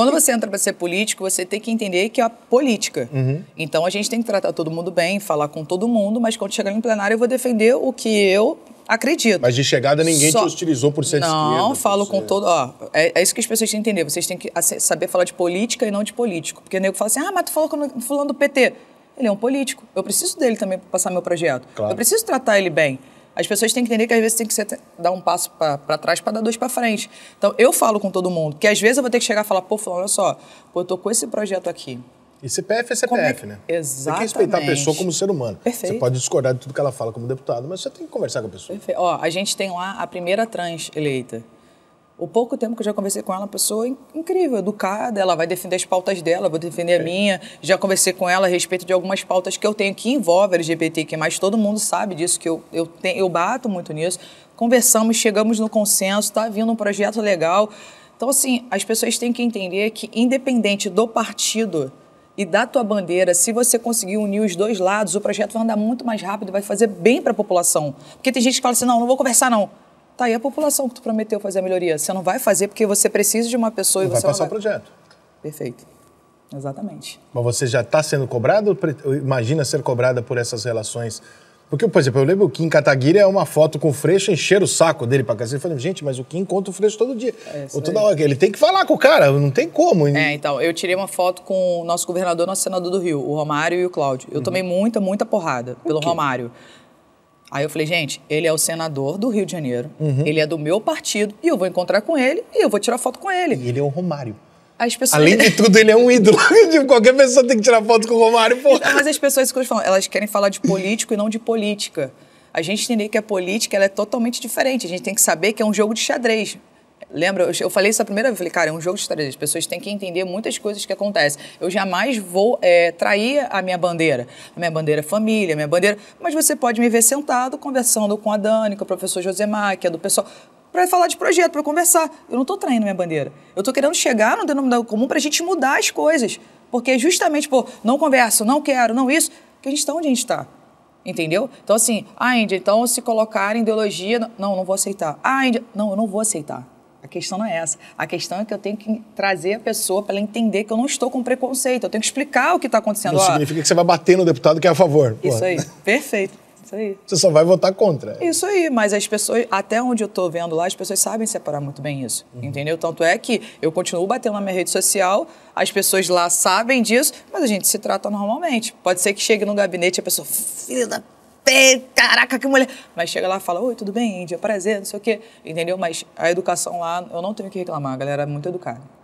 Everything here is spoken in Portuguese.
Quando você entra para ser político, você tem que entender que é a política. Uhum. Então a gente tem que tratar todo mundo bem, falar com todo mundo, mas quando chegar no plenário eu vou defender o que eu acredito. Mas de chegada ninguém Só... te utilizou por ser Não, esquerda, falo com todo. Ó, é, é, isso que as pessoas têm que entender. Vocês têm que saber falar de política e não de político. Porque o nego fala assim: ah, mas tu falou com fulano do PT. Ele é um político. Eu preciso dele também para passar meu projeto. Claro. Eu preciso tratar ele bem. As pessoas têm que entender que às vezes tem que ser, dar um passo para trás para dar dois para frente. Então, eu falo com todo mundo, que às vezes eu vou ter que chegar e falar, pô, fulano, olha só, pô, eu tô com esse projeto aqui. E CPF é CPF, é né? Exatamente. tem que respeitar a pessoa como ser humano. Perfeito. Você pode discordar de tudo que ela fala como deputado, mas você tem que conversar com a pessoa. Perfeito. Ó, a gente tem lá a primeira trans eleita o pouco tempo que eu já conversei com ela, é uma pessoa incrível, educada, ela vai defender as pautas dela, vou defender okay. a minha. Já conversei com ela a respeito de algumas pautas que eu tenho que envolvem LGBT, que mais todo mundo sabe disso, que eu, eu, eu bato muito nisso. Conversamos, chegamos no consenso, está vindo um projeto legal. Então, assim, as pessoas têm que entender que, independente do partido e da tua bandeira, se você conseguir unir os dois lados, o projeto vai andar muito mais rápido, vai fazer bem para a população. Porque tem gente que fala assim: não, não vou conversar, não. Tá, e a população que tu prometeu fazer a melhoria? Você não vai fazer porque você precisa de uma pessoa e vai você vai passar vai... o projeto. Perfeito. Exatamente. Mas você já está sendo cobrado ou imagina ser cobrada por essas relações? Porque, por exemplo, eu lembro que em Cataguiri é uma foto com o Freixo encher o saco dele para casa Eu falei, gente, mas o Kim encontra o Freixo todo dia. É ou toda hora. Ele tem que falar com o cara, não tem como. É, então, eu tirei uma foto com o nosso governador, nosso senador do Rio, o Romário e o Cláudio. Eu uhum. tomei muita, muita porrada pelo Romário. Aí eu falei, gente, ele é o senador do Rio de Janeiro, uhum. ele é do meu partido, e eu vou encontrar com ele e eu vou tirar foto com ele. E ele é o Romário. Pessoas... Além de tudo, ele é um ídolo. Tipo, qualquer pessoa tem que tirar foto com o Romário, porra. mas as pessoas, falam, elas querem falar de político e não de política. A gente entender que a política ela é totalmente diferente. A gente tem que saber que é um jogo de xadrez. Lembra? Eu, eu falei isso a primeira vez. Eu falei, cara, é um jogo de estratégia. As pessoas têm que entender muitas coisas que acontecem. Eu jamais vou é, trair a minha bandeira. A minha bandeira é família, a minha bandeira. Mas você pode me ver sentado conversando com a Dani, com o professor Josemar, que é do pessoal para falar de projeto, para conversar. Eu não estou traindo minha bandeira. Eu estou querendo chegar no denominador comum para a gente mudar as coisas. Porque justamente, pô, não converso, não quero, não isso, que a gente está onde a gente está. Entendeu? Então, assim, ah, Índia, então se colocar ideologia. Não, não vou aceitar. Ah, Índia, não, eu não vou aceitar. A questão não é essa. A questão é que eu tenho que trazer a pessoa para ela entender que eu não estou com preconceito. Eu tenho que explicar o que está acontecendo. Não Ó, significa que você vai bater no deputado que é a favor. Isso aí. Perfeito. Isso aí. Você só vai votar contra. Isso aí. Mas as pessoas, até onde eu estou vendo lá, as pessoas sabem separar muito bem isso. Uhum. Entendeu? Tanto é que eu continuo batendo na minha rede social, as pessoas lá sabem disso, mas a gente se trata normalmente. Pode ser que chegue no gabinete e a pessoa, filha da caraca, que mulher. Mas chega lá e fala, oi, tudo bem, Índia, prazer, não sei o quê. Entendeu? Mas a educação lá, eu não tenho que reclamar, a galera é muito educada.